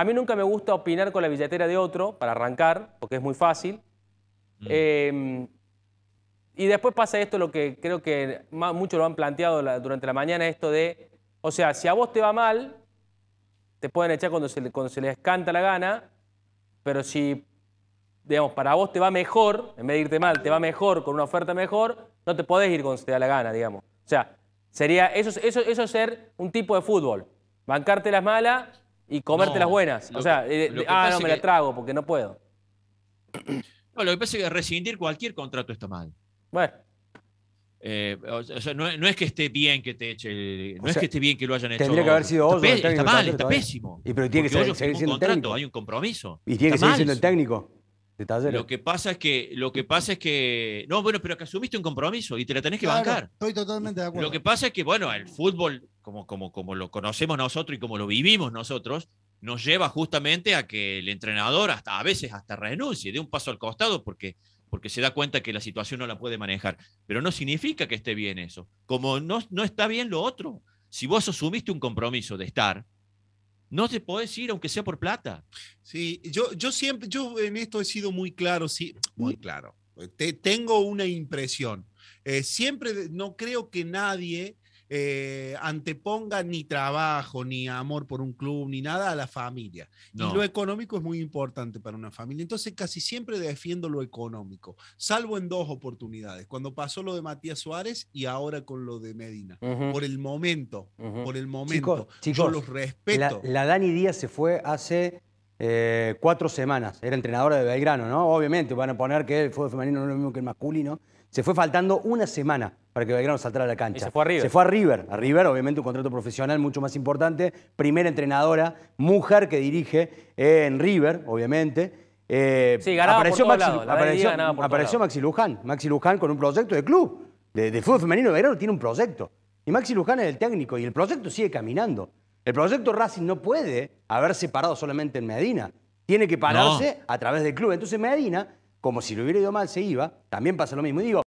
A mí nunca me gusta opinar con la billetera de otro para arrancar, porque es muy fácil. Mm. Em, y después pasa esto, lo que creo que muchos lo han planteado durante la mañana, esto de, o sea, si a vos te va mal, te pueden echar cuando se, les canta la gana, pero si, digamos, para vos te va mejor, en vez de irte mal, te va mejor con una oferta mejor, no te podés ir cuando se te da la gana, digamos. O sea, sería, eso, eso, eso ser un tipo de fútbol. Bancarte las malas y comerte las buenas. O sea, eh, ah, no, me la trago porque no puedo. No, lo que pasa es que rescindir cualquier contrato está mal. Bueno. Eh, o sea, no, no, es que esté bien que te eche, no es que esté bien que lo hayan hecho. Tendría que haber sido otro Está, mal, está pésimo. Y pero tiene que seguir siendo un contrato, Hay un compromiso. Y tiene que seguir siendo el técnico. De lo que pasa es que, lo que pasa es que, no, bueno, pero que asumiste un compromiso y te la tenés que bancar. Estoy totalmente de acuerdo. Lo que pasa es que, bueno, el fútbol como, como, como lo conocemos nosotros y como lo vivimos nosotros, nos lleva justamente a que el entrenador hasta a veces hasta renuncie, dé un paso al costado porque, porque se da cuenta que la situación no la puede manejar. Pero no significa que esté bien eso. Como no, no está bien lo otro. Si vos asumiste un compromiso de estar, no te podés ir aunque sea por plata. Sí, yo, yo siempre, yo en esto he sido muy claro, sí, muy claro. Te, tengo una impresión. Eh, siempre no creo que nadie eh, anteponga ni trabajo, ni amor por un club, ni nada a la familia. Y lo económico es muy importante para una familia. Entonces casi siempre defiendo lo económico, salvo en dos oportunidades, cuando pasó lo de Matías Suárez y ahora con lo de Medina. Por el momento, por el momento, yo los respeto. la Dani Díaz se fue hace eh, cuatro semanas. Era entrenadora de Belgrano, ¿no? Obviamente, van a poner que el fútbol femenino no es lo mismo que el masculino. Se fue faltando una semana para que Belgrano saltara a la cancha. se fue a River. a River. obviamente, un contrato profesional mucho más importante. Primera entrenadora, mujer que dirige eh, en River, obviamente. Eh, sí, ganaba apareció por Maxi, apareció, Maxi Luján. Maxi Luján con un proyecto de club. De, fútbol femenino Belgrano tiene un proyecto. Y Maxi Luján es el técnico y el proyecto sigue caminando. El proyecto Racing no puede haberse parado solamente en Medina. Tiene que pararse a través del club. Entonces Medina, como si lo hubiera ido mal, se iba. También pasa lo mismo. Y digo,